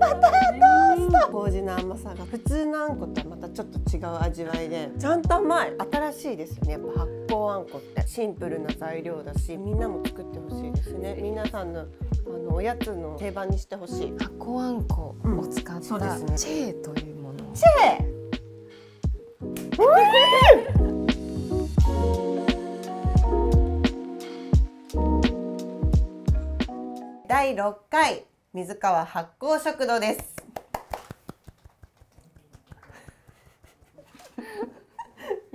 バタートースト麹の甘さが普通のあんことはまたちょっと違う味わいでちゃんと甘い新しいですよねやっぱ発酵あんこってシンプルな材料だしみんなも作ってほしいですね皆さんのあのおやつの定番にしてほしい発酵あんこを使った、うん、そうですね、チェーというものチェー第6回水川発酵食堂です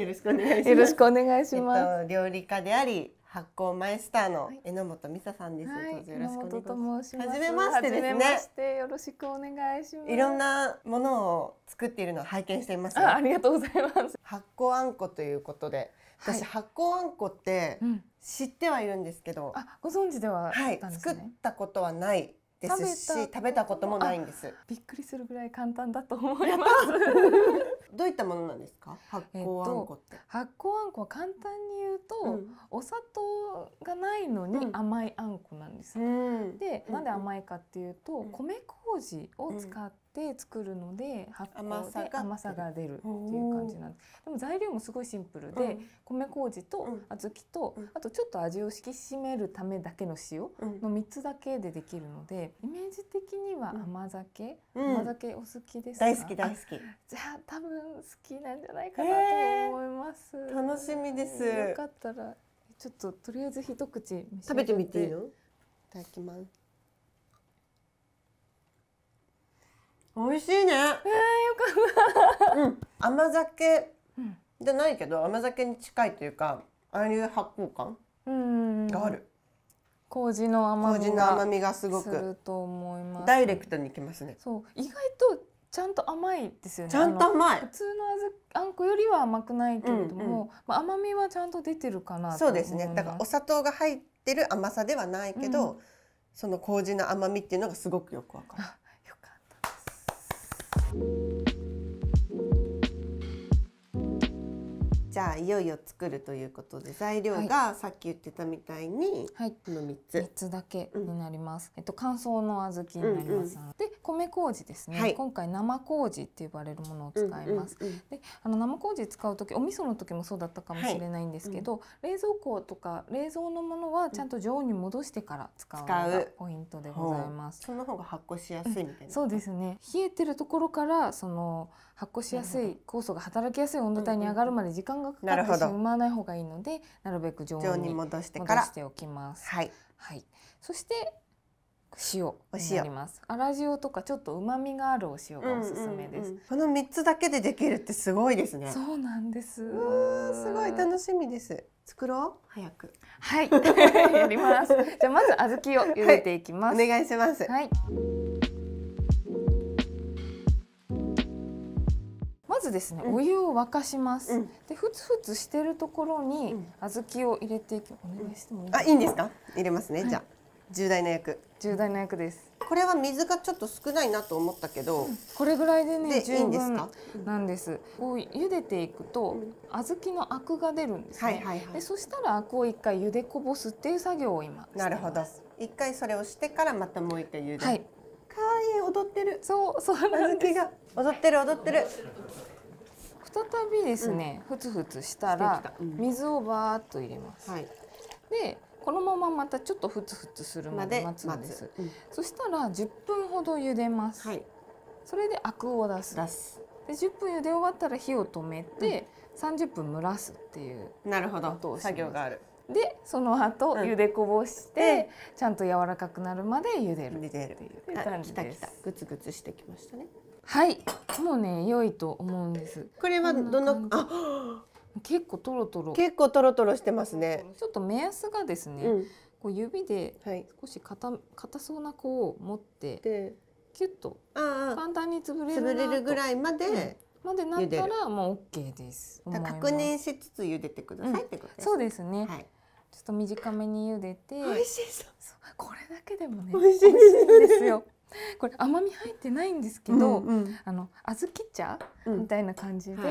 よろしくお願いします。よろしくお願いします。えっと、料理家であり発酵マイスターの榎本美沙さんです。はい、よろしくお願いします。初めましてですね。よろしくお願いします。いろんなものを作っているのを拝見しています、あ、ありがとうございます。発酵あんこということで、私、はい、発酵あんこって知ってはいるんですけど、うん、あ、ご存知では、ねはい、作ったことはないですし食べたこともないんですびっくりするぐらい簡単だと思います どういったものなんですか発酵あんこって、えっと、発酵あんこは簡単に言うと、うん、お砂糖がないのに甘いあんこなんです、うん、でなんで甘いかっていうと、うん、米粉麹を使って作るので、うん、発酵で甘さが出るっていう感じなんです。でも材料もすごいシンプルで、米麹と小豆と、あとちょっと味を引き締めるためだけの塩の3つだけでできるので、イメージ的には甘酒、甘酒お好きです大好き大好き。じゃあ多分好きなんじゃないかなと思います。楽しみです。よかったらちょっととりあえず一口食べてみていいの？いただきます。美味しいね。えー、よかった。うん、甘酒じゃないけど、甘酒に近いというか、ああいう発酵感がある。麹の甘み麹の甘みがすごくダイレクトにきますね。そう、意外とちゃんと甘いですよね。ちゃんと甘い。普通のあずあんこよりは甘くないけれども、うんうん、まあ甘みはちゃんと出てるかなそうですね。だからお砂糖が入ってる甘さではないけど、うん、その麹の甘みっていうのがすごくよくわかる。Thank you. じゃあいよいよ作るということで材料がさっき言ってたみたいに、はい、この3つ3つだけになります、うん、えっと乾燥の小豆になります、うんうん、で米麹ですね、はい、今回生麹って呼ばれるものを使います、うんうんうん、であの生麹使う時お味噌の時もそうだったかもしれないんですけど、はいうん、冷蔵庫とか冷蔵のものはちゃんと常温に戻してから使うのがポイントでございます、その方が発酵しやすいみたいな、うん、そうですね冷えてるところからその発酵しやすい酵素が働きやすい温度帯に上がるまで時間ががかかってしまわない方がいいのでなるべく常温に戻してからしておきます。はい、はい、そして塩お塩ます粗塩とかちょっと旨味があるお塩がおすすめです、うんうんうん、この3つだけでできるってすごいですねそうなんですうすごい楽しみです作ろう早くはい やりますじゃまず小豆を茹でていきます、はい、お願いしますはい。まずですね、お湯を沸かします。でふつふつしてるところに小豆を入れていきお願いしてもいいですか。あいいんですか。入れますね。じゃあ重大な役。重大な役です。これは水がちょっと少ないなと思ったけど、これぐらいでね十分なんです。こう茹でていくと、小豆のアクが出るんですね。でそしたらアクを一回茹でこぼすっていう作業を今なるほど。一回それをしてからまたもう一回茹で。はい。可愛い踊ってる。そうそうなんです。踊ってる踊ってる。再びですね、ふつふつしたら水をバーッと入れます。はい、でこのまままたちょっとふつふつするまで待つんです。うん、そしたら10分ほど茹でます。はい、それでアクを出す。出すで10分茹で終わったら火を止めて、うん、30分蒸らすっていうなるほど作業がある。でその後、茹でこぼして、ちゃんと柔らかくなるまで茹でるっていう感じです。きたきたグツグツしてきましたね。はいもうね良いと思うんですこれはどのあ結構トロトロ結構トロトロしてますねちょっと目安がですね、うん、こう指で少し硬、は硬そうな子を持ってキュッと簡単に潰れる潰れるぐらいまで、うん、までなったらもうオッケーです確認しつつ茹でてください、ってことです、ね、そうですね、はいちょっと短めに茹でて美味しいそうこれだけでもね美味しいんですよこれ甘み入ってないんですけど、うんうん、あの小豆茶、みたいな感じで、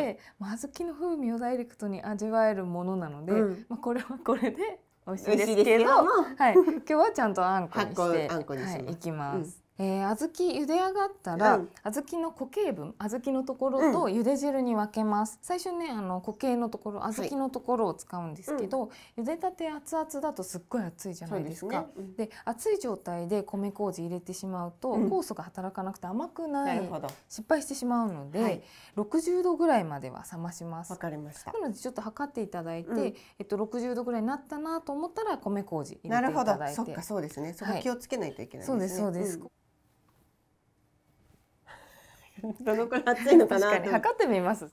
はい、小豆の風味をダイレクトに味わえるものなので、うん、まあ、これはこれで美味しいですけどはい、今日はちゃんとあんこにしてはい、いきます。えー、小豆茹で上がったら、うん、小豆の固形分小豆のところと茹で汁に分けます、うん、最初ねあの固形のところ小豆のところを使うんですけど、はい、うん、茹でたて熱々だとすっごい熱いじゃないですかで、ね、熱い状態で米麹入れてしまうと、酵素が働かなくて甘くない失敗してしまうので、はい、60度ぐらいまでは冷ましますわかりましたなのでちょっと測っていただいて、えっと、60度ぐらいになったなと思ったら米麹入れていただいてなるほどそっかそうですねそこ気をつけないといけないですね、はい、そうですそうです、どのくらい熱いのかな確かに測ってみます。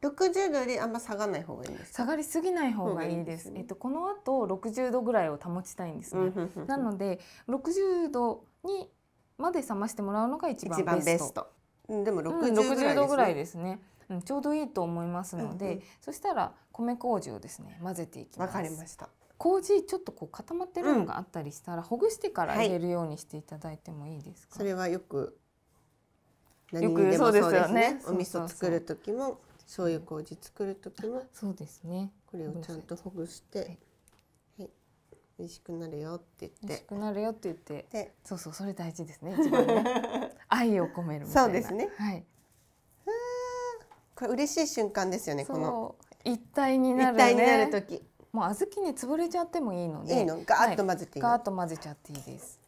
六十度よりあんま下がない方がいいです下がりすぎない方がいいです。いいですね、えっとこの後六十度ぐらいを保ちたいんですね。なので六十度にまで冷ましてもらうのが一番ベスト。でも60度ぐらいですね。うん、ちょうどいいと思いますので、うんうん、そしたら米麹をですね混ぜていきます。わかりました。麹ちょっとこう固まってるのがあったりしたら、うん、ほぐしてから入れるようにしていただいてもいいですか。それはよく何にでもそうですね、ね、お味噌作る時も醤油麹作る時もそうですねこれをちゃんとほぐして、はい、美味しくなるよって言って美味しくなるよって言ってでそうそうそれ大事ですね一番ね 愛を込めるそうですねはいこれ嬉しい瞬間ですよねこの一体になる、ね、一体になる時もう小豆に潰れちゃってもいいのでいいのガーッと混ぜていい、はい、ガーッと混ぜちゃっていいです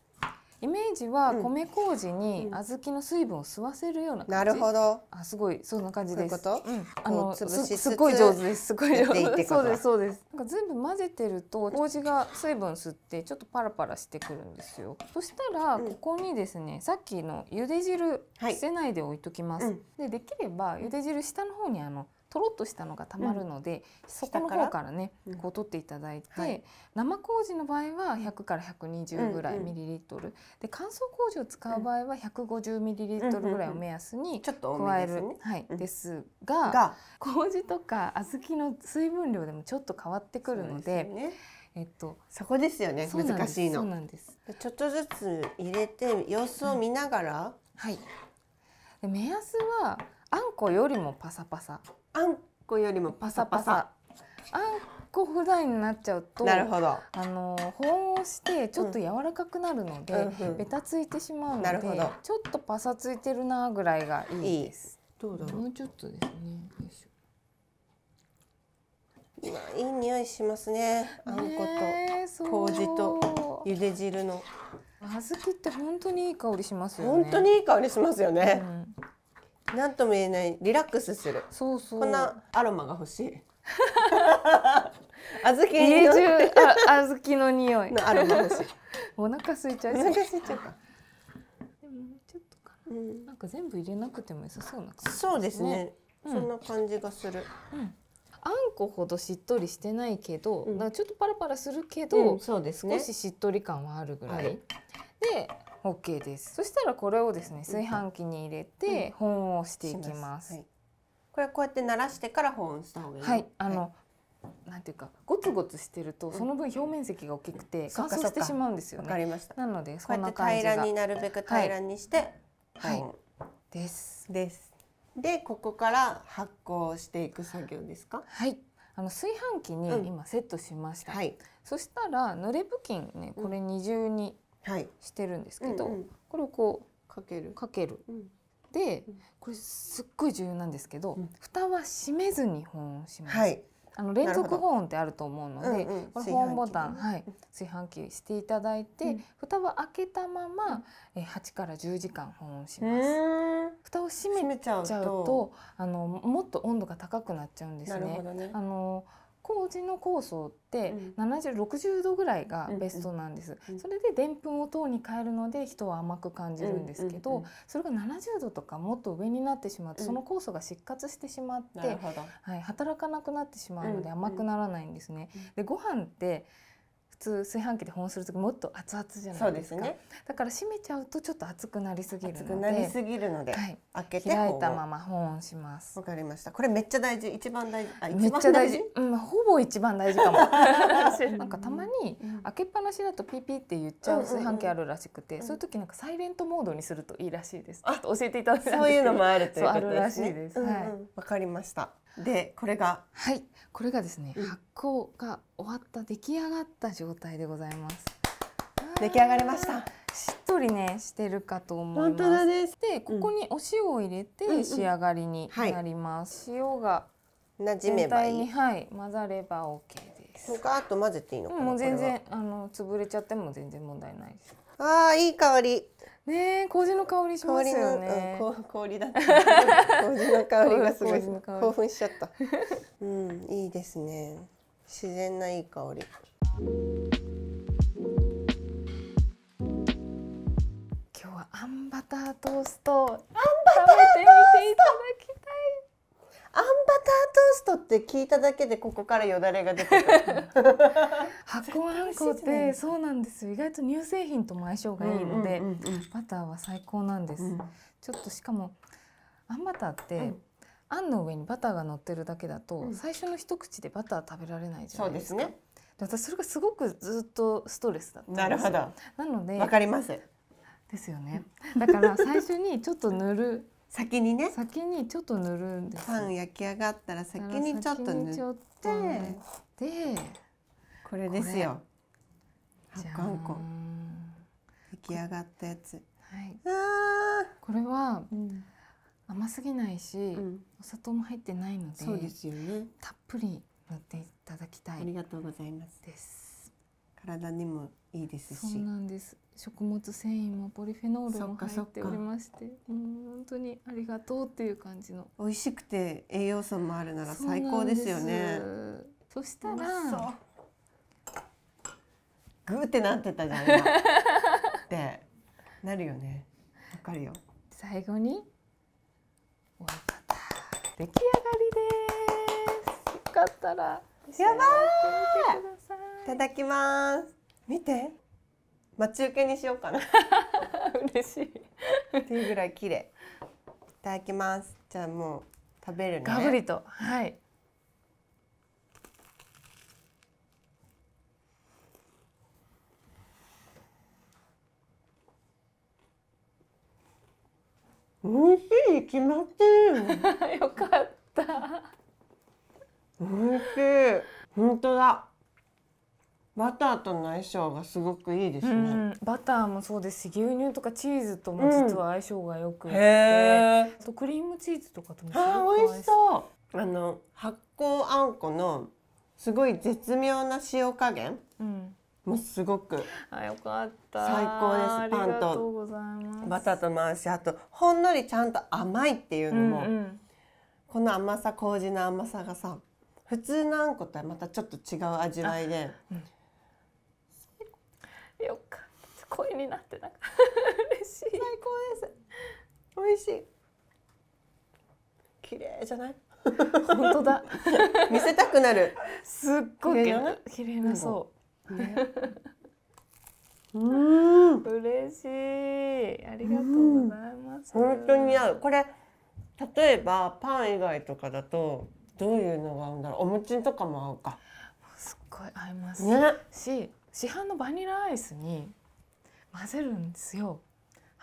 イメージは米麹に小豆の水分を吸わせるようななるほど。あ、すごいそんな感じです。うううん、あのすすごい上手です。すごい上手。そうですそうです。なんか全部混ぜてると麹が水分吸ってちょっとパラパラしてくるんですよ。そしたらここにですね、うん、さっきの茹で汁捨てないで置いときます。はい、でできれば茹で汁下の方にあのとろっとしたのがたまるので、うん、そこの方からねこう取っていただいて、うんはい、生麹の場合は100から120ぐらいミリリットル、うんうん、で乾燥麹を使う場合は150ミリリットルぐらいを目安に加える、ですがが麹とか小豆の水分量でもちょっと変わってくるので。えっと、そこですよね難しいのちょっとずつ入れて様子を見ながら、はいで目安はあんこよりもパサパサあんこよりもパサパサあんこフライになっちゃうとなるほどあの保温してちょっと柔らかくなるので、うんベタついてしまうのでちょっとパサついてるなぐらいがいいですどうだろうもうちょっとですねいい匂いしますねあんこと麹と茹で汁の小豆って本当にいい香りしますよね本当にいい香りしますよね、うん何とも言えないリラックスするそうそうこんなアロマが欲しい小豆家中あ小豆の匂いのアロマ欲しい お腹空いちゃいお腹空いちゃうかでもちょっとかうん、なんか全部入れなくても良さそうな感じ、ね、そうですね、うん、そんな感じがする、うんあんこほどしっとりしてないけど、うん、ちょっとパラパラするけど、うん、そうですね、少ししっとり感はあるぐらい、はい、で OK ですそしたらこれをですね炊飯器に入れて保温をしていきます,、これこうやって慣らしてから保温した方がいいはいあの、なんていうかゴツゴツしてるとその分表面積が大きくて乾燥してしまうんですよね。かりました。なのでこうやって平らになるべく平らにして、はい、です。です。でここから発酵していく作業ですか。はい。あの炊飯器に今セットしました。はい。そしたら濡れ布巾ねこれ二重にしてるんですけど、はいうんうん、これをこうかけるかける、うん、でこれすっごい重要なんですけど、うん、蓋は閉めずに保温します、はい、あの連続保温ってあると思うので、うんうん、これ保温ボタン、ね、はい、炊飯器していただいて、うん、蓋は開けたまま、え8から10時間保温します。蓋を閉めちゃうとあのもっと温度が高くなっちゃうんですね。ねあの麹の酵素って7060度ぐらいがベストなんです、それででんぷんを糖に変えるので人は甘く感じるんですけど、それが70度とかもっと上になってしまって、その酵素が失活してしまって、はい、働かなくなってしまうので甘くならないんですね。でご飯って普通炊飯器で保温する時もっと熱々じゃないですかね、だから閉めちゃうとちょっと熱くなりすぎるので熱くなりすぎるので、はい、開けて開いたまま保温しますわかりましたこれめっちゃ大事一番大事あ一番大事うん、ほぼ一番大事かも なんかたまに開けっぱなしだとピーピーって言っちゃう炊飯器あるらしくて、うんうんうん、そういう時なんかサイレントモードにするといいらしいです、うん、ちょと教えていただきたそういうのもあるということですねわ、ねはいうんうん、かりましたでこれがはいこれがですね、うん、発酵が終わった出来上がった状態でございます 出来上がりましたしっとりねしてるかと思います本当ですでここにお塩を入れて仕上がりになります、うんうんはい、塩が馴染めばいいはい混ざれば OK ですガーッと混ぜていいのもう全然あの潰れちゃっても全然問題ないですああいい香りね麹の香りしますよね。氷の、うん、氷だった。麹の香りがすごい 興奮しちゃった。うん、いいですね。自然ないい香り。今日はあんバタートースト。あんバタートースト。てみていただあんバタートーストって聞いただけでここからよだれが出てくる箱酵あんこってそうなんです意外と乳製品とも相性がいいので、うんうんうんうん、バターは最高なんです、うん、ちょっとしかもあんバターって、うん、あんの上にバターが乗ってるだけだと、うん、最初の一口でバター食べられないじゃないですかそうですね私それがすごくずっとストレスだったなるほどなのでわかりますですよねだから最初にちょっと塗る先にね先にちょっと塗るんですパン焼き上がったら先にちょっと塗ってでこれですよ発汗粉焼き上がったやつはい、これは、甘すぎないし、うん、お砂糖も入ってないのでそうですよねたっぷり塗っていただきたいありがとうございますです体にもいいですしそうなんです食物繊維もポリフェノールも入っておりましてうん本当にありがとうっていう感じの美味しくて栄養素もあるなら最高ですよねそしたらグーってなってたじゃんってなるよねわかるよ最後に出来上がりですよかったらやばいいただきます見て待ち受けにしようかな 嬉しいっていうぐらい綺麗いただきますじゃあもう食べるねガブリとはい美味しい決まってるよかった美味しい本当だバターとの相性がすごくいいですね、うん、バターもそうですし牛乳とかチーズとも実は相性がよくて、うん、あとクリームチーズとかともすごく美味しそうあの発酵あんこのすごい絶妙な塩加減、もうすごくあよかった最高ですパンとバターと回しあとほんのりちゃんと甘いっていうのも、うんうん、この甘さ麹の甘さがさ普通のあんことはまたちょっと違う味わいで、声になってなんか 嬉しい最高です美味しい綺麗じゃない本当だ 見せたくなるすっごい綺麗なそう、ね、うん嬉しいありがとうございます本当に合うこれ例えばパン以外とかだとどういうのが合うんだろうお餅とかも合うかすっごい合います、ね、し市販のバニラアイスに混ぜるんですよ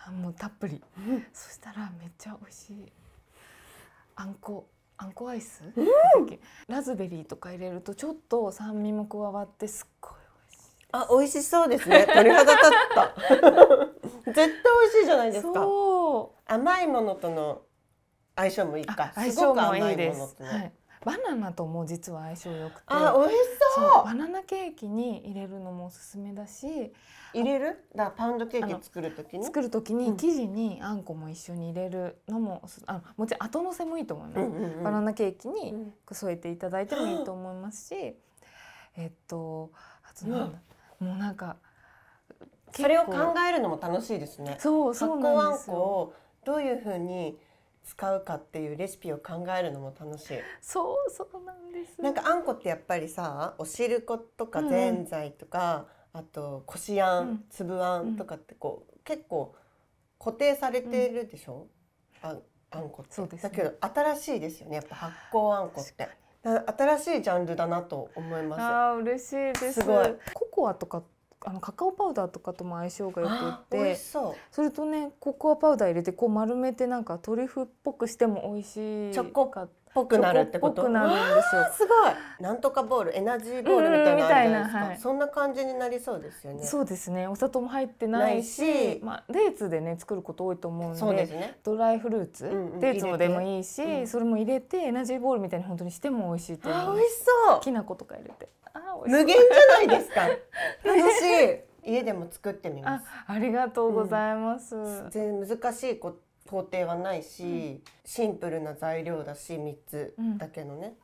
あもうたっぷり、うん、そしたらめっちゃ美味しいあんこあんこアイス、うん、ラズベリーとか入れるとちょっと酸味も加わってすっごい美味しいあ美味しそうですね 鳥肌立った 絶対美味しいじゃないですか甘いものとの相性もいいかすごく甘いものと、ね、はいバナナとも実は相性良くてあ美味しそうバナナケーキに入れるのもおすすめだし入れるだパウンドケーキ作る時に作る時に生地にあんこも一緒に入れるのも、うん、あもちろん後乗せもいいと思います、うんうんうん、バナナケーキに添えていただいてもいいと思いますし、うん、えっとあとなんだ、うん、もうなんかそれを考えるのも楽しいですね。そうそうなんですよどういうふうに使うかっていうレシピを考えるのも楽しい。そうそうなんです。なんかあんこってやっぱりさ、お汁粉とかぜんざいとか、うん、あとこしあん、つぶあんとかってこう、結構固定されているでしょ。うん、ああんこって。そうです、ね、だけど新しいですよね。やっぱ発酵あんこって。新しいジャンルだなと思います。あ嬉しいです。すごい。ココアとかあのカカオパウダーとかとも相性がよくってそれとねココアパウダー入れてこう丸めてなんかトリュフっぽくしても美味しいチョコぽくなるってことなるんですよすごいなんとかボールエナジーボールみたいな、はい、そんな感じになりそうですよねそうですねお砂糖も入ってないしまあデーツでね作ること多いと思うんでそうです、ね、ドライフルーツ、うんうん、デーツもでもいいし、うん、それも入れてエナジーボールみたいに本当にしても美味しいと思い美味しそうきな粉とか入れて無限じゃないですか 楽しい家でも作ってみますありがとうございます、全然難しいこと工程はないし、うん、シンプルな材料だし3つだけのね、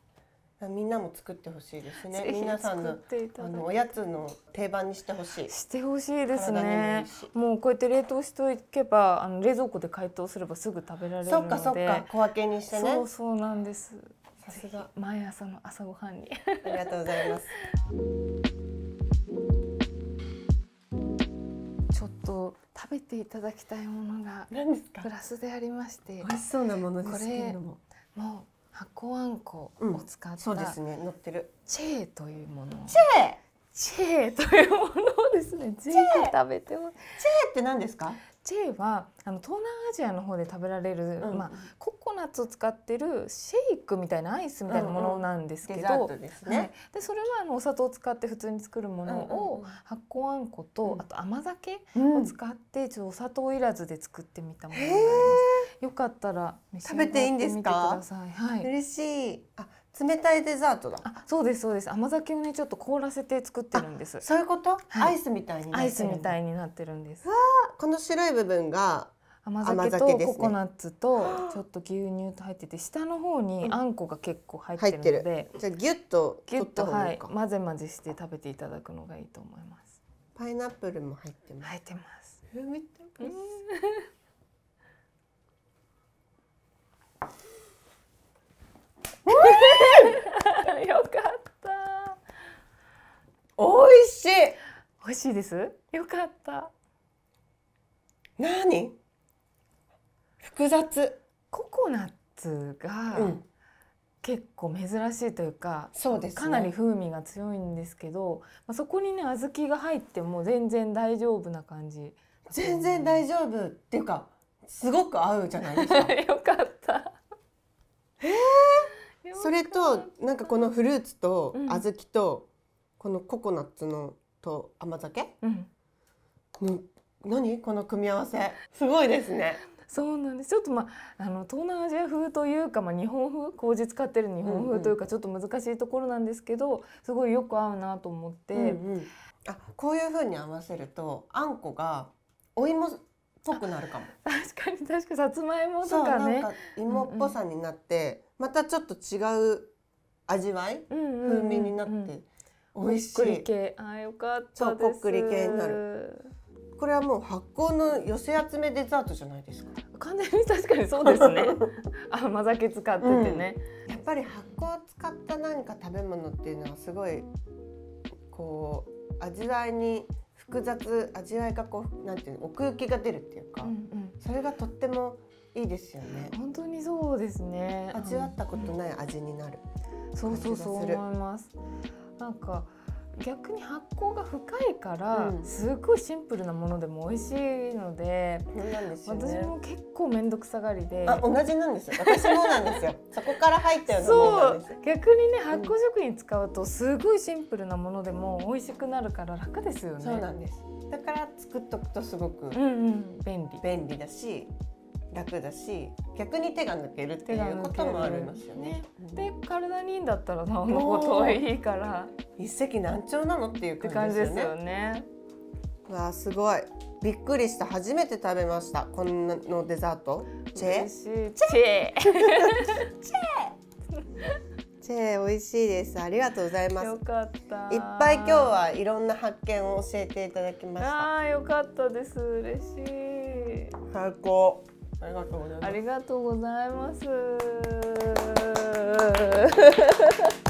うん、みんなも作ってほしいですね皆さんのあのおやつの定番にしてほしいしてほしいですねもうこうやって冷凍しておけばあの冷蔵庫で解凍すればすぐ食べられるそっかそっか小分けにしてねそうそうなんですさすが毎朝の朝ごはんにありがとうございますちょっと食べていただきたいものがプラスでありまして美味しそうなものですけれどももう発酵あんこを使った、うん、そうですね乗ってるチェーというものチェーチェーというものをですねぜひ食べてもチェーって何ですかチェはあの東南アジアの方で食べられる、うん、まあ、ココナッツを使ってるシェイクみたいなアイスみたいなものなんですけど、うんうんね、はい、でそれはあのお砂糖を使って普通に作るものを発酵あんこと、うん、あと甘酒を使ってちょっとお砂糖いらずで作ってみたものなりです。よかったら食べていいんですか。はい、嬉しい。あ、冷たいデザートだあそうですそうです甘酒をねちょっと凍らせて作ってるんですそういうこと、はい、アイスみたいにアイスみたいになってるんですわこの白い部分が甘酒とココナッツとちょっと牛乳と入ってて、下の方にあんこが結構入ってるので、うん、じゃあギュッとギュッとはい混ぜ混ぜして食べていただくのがいいと思いますパイナップルも入ってます入ってます よかった美味しい美味しいですよかった何複雑ココナッツが、うん結構珍しいというかうね、かなり風味が強いんですけど、まあ、そこにね小豆が入っても全然大丈夫な感じ全然大丈夫っていうかすごく合うじゃないですか よかったえーそれとなんかこのフルーツと小豆と、このココナッツのと甘酒、うん、何この組み合わせすごいですね。そうなんですちょっとまああの東南アジア風というか、まあ、日本風麹使ってる日本風というか、ちょっと難しいところなんですけどすごいよく合うなと思って、うんうん、あこういうふうに合わせるとあんこがお芋っぽくなるかも確かに確かにさつまいもとかね芋っぽさになって、またちょっと違う味わい、風味になって、美味しい。こ系あよかったこっくり系になる。これはもう発酵の寄せ集めデザートじゃないですか。完全に確かにそうですね。あ甘酒使っててね、やっぱり発酵を使った何か食べ物っていうのはすごいこう味わいに複雑味わいがこうなんていうの奥行きが出るっていうか、うんうん、それがとってもいいですよね本当にそうですね味わったことない味になる、そうそうそう思いますなんか逆に発酵が深いから、うん、すごいシンプルなものでも美味しいので、でね、私も結構面倒くさがりであ同じなんですよ私もなんですよ そこから入ったよそう逆にね発酵食品使うとすごいシンプルなものでも美味しくなるから楽ですよね、うん、そうなんですだから作っとくとすごく便利、うんうん、便利だし楽だし逆に手が抜けるっていうこともありますよね。ねで体にいいんだったらなおのこといいから一石何鳥なのっていう感じですよね。よねわあすごいびっくりした初めて食べましたこんなのデザートチェチェチェチェ美味しいですありがとうございますいっぱい今日はいろんな発見を教えていただきましたあよかったです嬉しい最高ありがとうございます。ありがとうございます。